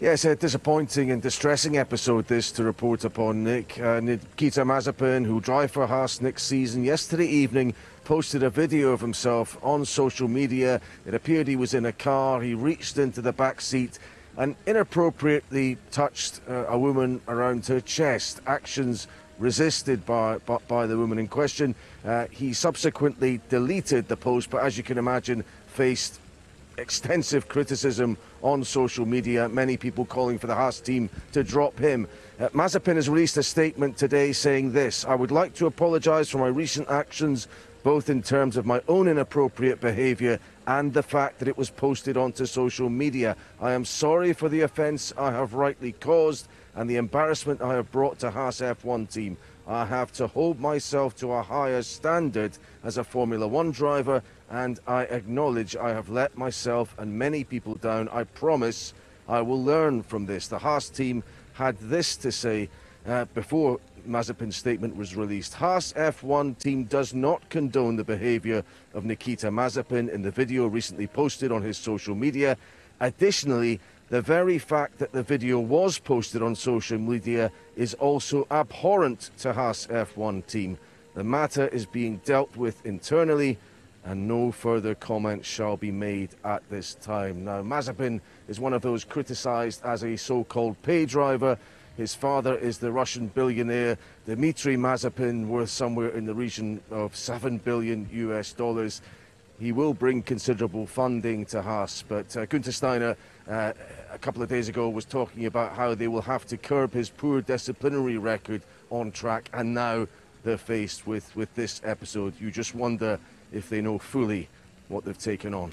Yes, a disappointing and distressing episode this to report upon, Nick. Uh, Nikita Mazepin, who drive for Haas next season, yesterday evening posted a video of himself on social media. It appeared he was in a car. He reached into the back seat and inappropriately touched uh, a woman around her chest. Actions resisted by, by, by the woman in question. Uh, he subsequently deleted the post, but as you can imagine, faced extensive criticism on social media, many people calling for the Haas team to drop him. Uh, Mazepin has released a statement today saying this, I would like to apologise for my recent actions, both in terms of my own inappropriate behaviour and the fact that it was posted onto social media. I am sorry for the offence I have rightly caused and the embarrassment I have brought to Haas F1 team. I have to hold myself to a higher standard as a Formula One driver, and I acknowledge I have let myself and many people down. I promise I will learn from this. The Haas team had this to say uh, before Mazepin's statement was released. Haas F1 team does not condone the behaviour of Nikita Mazepin in the video recently posted on his social media. Additionally, the very fact that the video was posted on social media is also abhorrent to Haas F1 team. The matter is being dealt with internally and no further comment shall be made at this time. Now, Mazepin is one of those criticised as a so-called pay driver. His father is the Russian billionaire Dmitry Mazepin, worth somewhere in the region of 7 billion US dollars he will bring considerable funding to Haas, but uh, Gunter Steiner uh, a couple of days ago was talking about how they will have to curb his poor disciplinary record on track, and now they're faced with, with this episode. You just wonder if they know fully what they've taken on.